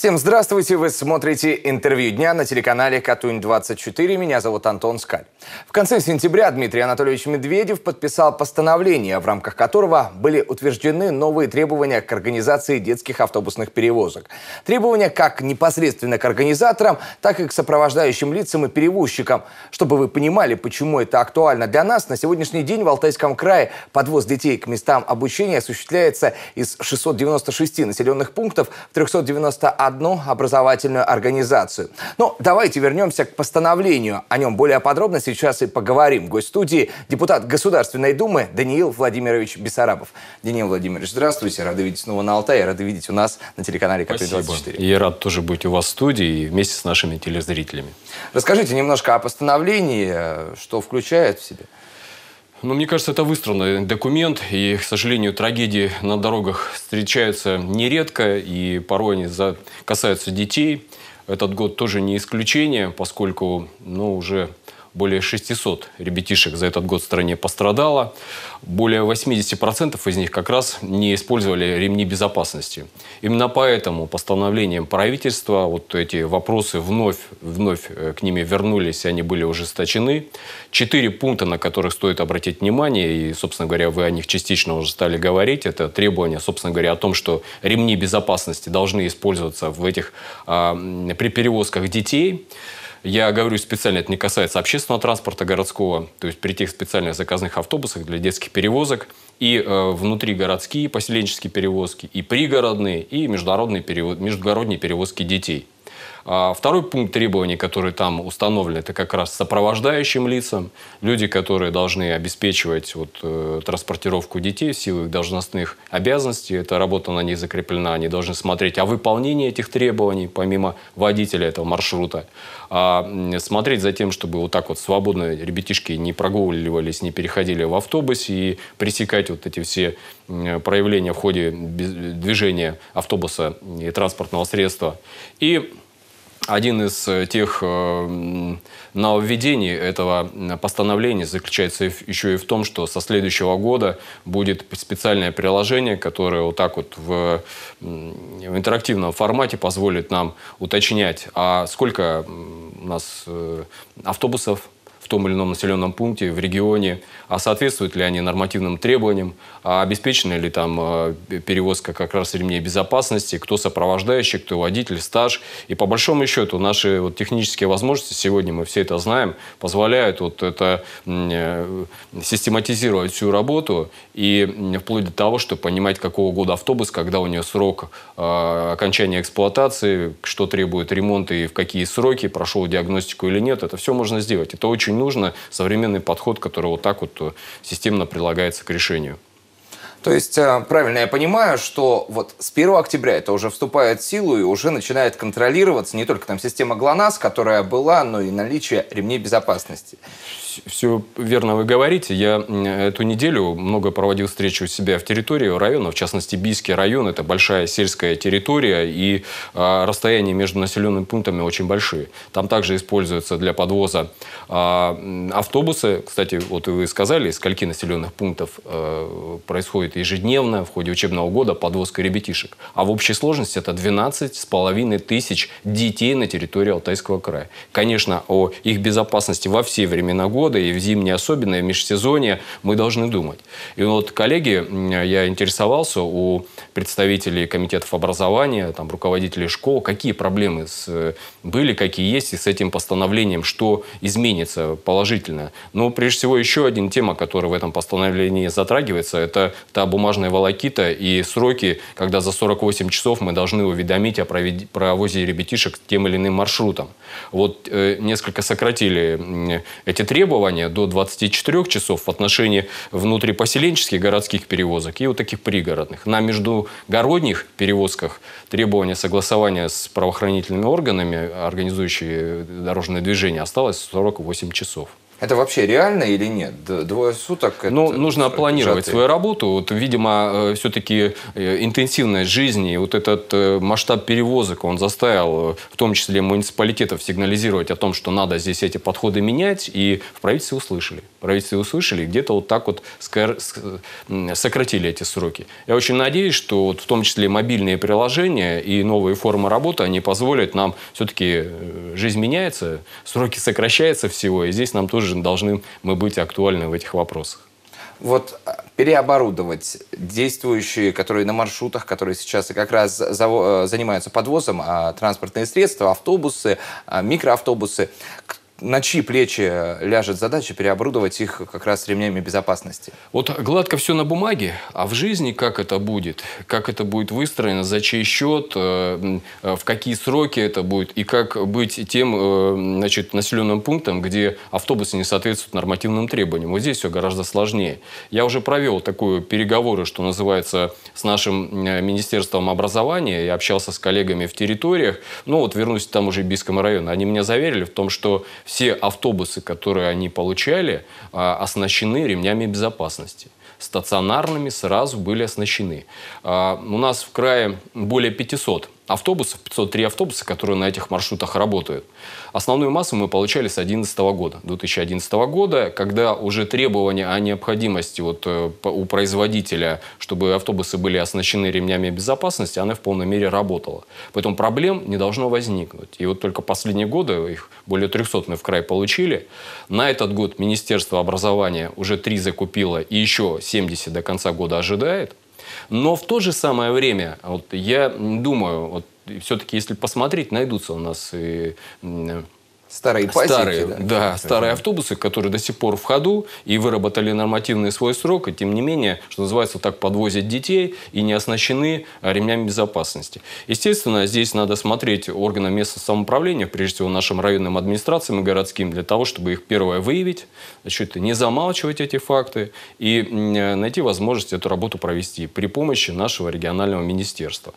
Всем здравствуйте! Вы смотрите «Интервью дня» на телеканале «Катунь-24». Меня зовут Антон Скаль. В конце сентября Дмитрий Анатольевич Медведев подписал постановление, в рамках которого были утверждены новые требования к организации детских автобусных перевозок. Требования как непосредственно к организаторам, так и к сопровождающим лицам и перевозчикам. Чтобы вы понимали, почему это актуально для нас, на сегодняшний день в Алтайском крае подвоз детей к местам обучения осуществляется из 696 населенных пунктов в 391 одну образовательную организацию. Но ну, давайте вернемся к постановлению. О нем более подробно сейчас и поговорим. Гость студии депутат Государственной Думы Даниил Владимирович Бессарабов. Даниил Владимирович, здравствуйте. Рады видеть снова на Алтае. Рады видеть у нас на телеканале КП-24. Я рад тоже быть у вас в студии и вместе с нашими телезрителями. Расскажите немножко о постановлении, э, что включает в себя. Но мне кажется, это выстроенный документ, и, к сожалению, трагедии на дорогах встречаются нередко, и порой они за... касаются детей. Этот год тоже не исключение, поскольку ну, уже более 600 ребятишек за этот год в стране пострадало. Более 80% из них как раз не использовали ремни безопасности. Именно поэтому постановлением правительства вот эти вопросы вновь, вновь э, к ними вернулись, они были ужесточены. Четыре пункта, на которых стоит обратить внимание, и, собственно говоря, вы о них частично уже стали говорить, это требования, собственно говоря, о том, что ремни безопасности должны использоваться в этих, а, при перевозках детей. Я говорю специально, это не касается общественного транспорта городского, то есть при тех специальных заказных автобусах для детских перевозок и э, внутригородские поселенческие перевозки, и пригородные, и международные перевоз, междугородние перевозки детей. А второй пункт требований, который там установлен, это как раз сопровождающим лицам, люди, которые должны обеспечивать вот, э, транспортировку детей в силу их должностных обязанностей. Эта работа на них закреплена. Они должны смотреть о а выполнении этих требований, помимо водителя этого маршрута. А смотреть за тем, чтобы вот так вот свободно ребятишки не прогуливались, не переходили в автобус и пресекать вот эти все проявления в ходе движения автобуса и транспортного средства. И один из э, тех э, нововведений этого э, постановления заключается еще и в том, что со следующего года будет специальное приложение, которое вот так вот в, в интерактивном формате позволит нам уточнять, а сколько у нас э, автобусов том или ином населенном пункте, в регионе, а соответствуют ли они нормативным требованиям, а обеспечена ли там а, перевозка как раз ремней безопасности, кто сопровождающий, кто водитель, стаж. И по большому счету наши вот технические возможности, сегодня мы все это знаем, позволяют вот это э, систематизировать всю работу и вплоть до того, что понимать, какого года автобус, когда у нее срок а, окончания эксплуатации, что требует ремонта и в какие сроки, прошел диагностику или нет, это все можно сделать. Это очень нужно современный подход, который вот так вот э, системно прилагается к решению. То есть, э, правильно я понимаю, что вот с 1 октября это уже вступает в силу и уже начинает контролироваться не только там система ГЛОНАСС, которая была, но и наличие ремней безопасности. Все верно вы говорите. Я эту неделю много проводил встреч у себя в территории района, в частности, Бийский район. Это большая сельская территория, и э, расстояния между населенными пунктами очень большие. Там также используются для подвоза э, автобусы. Кстати, вот вы сказали, из скольки населенных пунктов э, происходит происходит ежедневно в ходе учебного года подвозка ребятишек. А в общей сложности это 12 с половиной тысяч детей на территории Алтайского края. Конечно, о их безопасности во все времена года, и в зимние особенные и в межсезонье мы должны думать. И вот, коллеги, я интересовался у представителей комитетов образования, там, руководителей школ, какие проблемы с, э, были, какие есть, и с этим постановлением, что изменится положительно. Но прежде всего еще один тема, которая в этом постановлении затрагивается, это та та бумажная волокита и сроки, когда за 48 часов мы должны уведомить о провозе ребятишек тем или иным маршрутом. Вот э, несколько сократили эти требования до 24 часов в отношении внутрипоселенческих городских перевозок и вот таких пригородных. На междугородних перевозках требование согласования с правоохранительными органами, организующими дорожное движение, осталось 48 часов. Это вообще реально или нет? Двое суток? Ну, нужно планировать сжатые. свою работу. Вот, видимо, э, все-таки э, интенсивность жизни, вот этот э, масштаб перевозок, он заставил в том числе муниципалитетов сигнализировать о том, что надо здесь эти подходы менять, и в правительстве услышали. В правительстве услышали, где-то вот так вот сократили эти сроки. Я очень надеюсь, что вот в том числе мобильные приложения и новые формы работы, они позволят нам все-таки жизнь меняется, сроки сокращаются всего, и здесь нам тоже же, должны мы быть актуальны в этих вопросах. Вот а, переоборудовать действующие, которые на маршрутах, которые сейчас как раз э, занимаются подвозом, а, транспортные средства, автобусы, а, микроавтобусы на чьи плечи э, ляжет задача переоборудовать их как раз ремнями безопасности? Вот гладко все на бумаге, а в жизни как это будет, как это будет выстроено, за чей счет, э, э, в какие сроки это будет, и как быть тем значит, населенным пунктом, где автобусы не соответствуют нормативным требованиям. Вот здесь все гораздо сложнее. Я уже провел такую переговоры, что называется, с нашим Министерством образования, я общался с коллегами в территориях, ну вот вернусь там уже Бийскому району, они меня заверили в том, что все автобусы, которые они получали, а, оснащены ремнями безопасности стационарными сразу были оснащены. А, у нас в крае более 500 автобусов, 503 автобуса, которые на этих маршрутах работают. Основную массу мы получали с 2011 года, 2011 года, когда уже требования о необходимости вот э, у производителя, чтобы автобусы были оснащены ремнями безопасности, она в полной мере работала. Поэтому проблем не должно возникнуть. И вот только последние годы, их более 300 мы в край получили, на этот год Министерство образования уже 3 закупило и еще 70 до конца года ожидает. Но в то же самое время, а вот я думаю, вот все-таки если посмотреть, найдутся у нас и Старые пасеки, старые, да? Да, старые автобусы, которые до сих пор в ходу и выработали нормативный свой срок, и тем не менее, что называется, так подвозят детей и не оснащены ремнями безопасности. Естественно, здесь надо смотреть органы местного самоуправления, прежде всего нашим районным администрациям и городским, для того, чтобы их первое выявить, значит, не замалчивать эти факты и найти возможность эту работу провести при помощи нашего регионального министерства.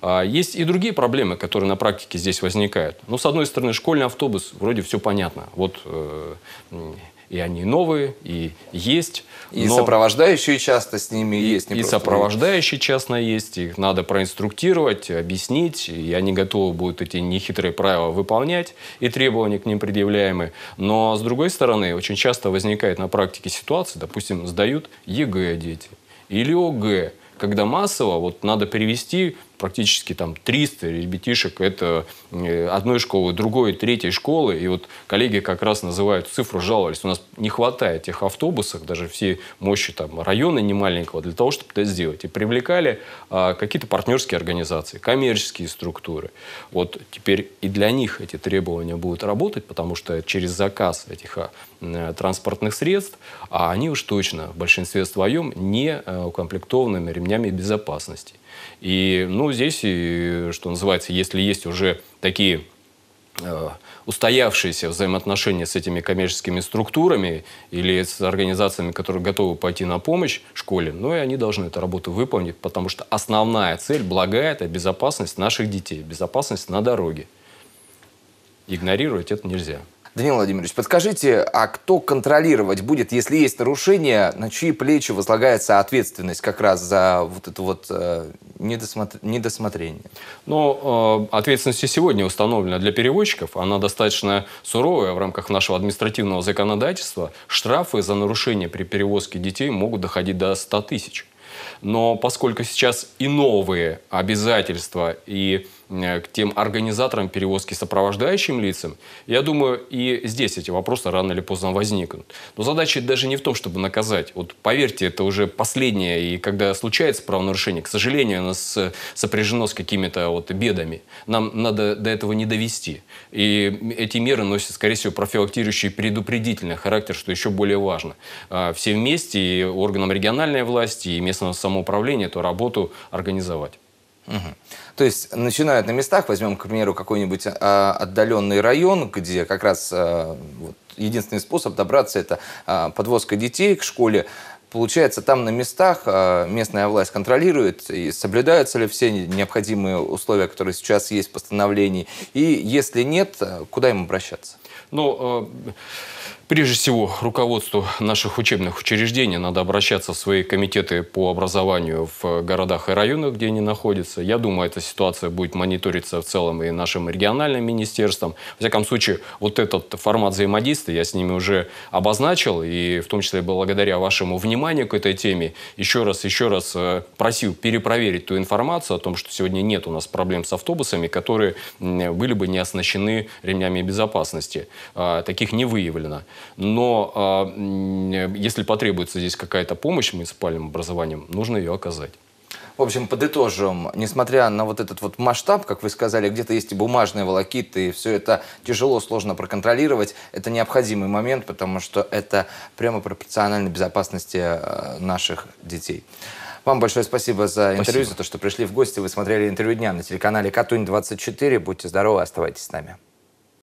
А, есть и другие проблемы, которые на практике здесь возникают. Ну, с одной стороны, школьный автобус, вроде все понятно. Вот э, и они новые, и есть. И но... сопровождающие часто с ними и, есть. Не и сопровождающие часто есть, их надо проинструктировать, объяснить, и они готовы будут эти нехитрые правила выполнять, и требования к ним предъявляемые. Но, с другой стороны, очень часто возникает на практике ситуация, допустим, сдают ЕГЭ дети или ОГЭ, когда массово вот надо перевести практически там 300 ребятишек. Это э, одной школы, другой, третьей школы. И вот коллеги как раз называют цифру, жаловались. У нас не хватает этих автобусов, даже все мощи там района не маленького, для того, чтобы это сделать. И привлекали а, какие-то партнерские организации, коммерческие структуры. Вот теперь и для них эти требования будут работать, потому что через заказ этих а, э, транспортных средств, а они уж точно в большинстве своем не а, укомплектованы ремнями безопасности. И, ну, здесь, и, что называется, если есть уже такие э, устоявшиеся взаимоотношения с этими коммерческими структурами или с организациями, которые готовы пойти на помощь школе, но ну, и они должны эту работу выполнить, потому что основная цель, благая, это безопасность наших детей, безопасность на дороге. Игнорировать это нельзя. Данил Владимирович, подскажите, а кто контролировать будет, если есть нарушение, на чьи плечи возлагается ответственность как раз за вот это вот э, недосмотр... недосмотрение? Ну, э, ответственность и сегодня установлена для перевозчиков, Она достаточно суровая в рамках нашего административного законодательства. Штрафы за нарушение при перевозке детей могут доходить до 100 тысяч. Но поскольку сейчас и новые обязательства, и Э, к тем организаторам перевозки сопровождающим лицам, я думаю, и здесь эти вопросы рано или поздно возникнут. Но задача даже не в том, чтобы наказать. Вот поверьте, это уже последнее, и когда случается правонарушение, к сожалению, оно сопряжено с какими-то вот бедами. Нам надо до этого не довести. И эти меры носят, скорее всего, профилактирующий предупредительный характер, что еще более важно. А, все вместе, и органам региональной власти, и местного самоуправления эту работу организовать. Угу. То есть начинают на местах, возьмем, к примеру, какой-нибудь а, отдаленный район, где как раз а, вот, единственный способ добраться это а, подвозка детей к школе. Получается, там на местах а, местная власть контролирует, и соблюдаются ли все необходимые условия, которые сейчас есть в постановлении, и если нет, куда им обращаться? Ну, э, Прежде всего, руководству наших учебных учреждений надо обращаться в свои комитеты по образованию в городах и районах, где они находятся. Я думаю, эта ситуация будет мониториться в целом и нашим региональным министерством. Во всяком случае, вот этот формат взаимодействия я с ними уже обозначил, и в том числе благодаря вашему вниманию к этой теме, еще раз, еще раз э, просил перепроверить ту информацию о том, что сегодня нет у нас проблем с автобусами, которые были бы не оснащены ремнями безопасности. А, таких не выявлено. Но а, если потребуется здесь какая-то помощь муниципальным образованием, нужно ее оказать. В общем, подытожим, несмотря на вот этот вот масштаб, как вы сказали, где-то есть и бумажные волокиты, и все это тяжело, сложно проконтролировать, это необходимый момент, потому что это прямо пропорционально безопасности э, наших детей. Вам большое спасибо за интервью, спасибо. за то, что пришли в гости. Вы смотрели интервью дня на телеканале Катунь 24. Будьте здоровы, оставайтесь с нами.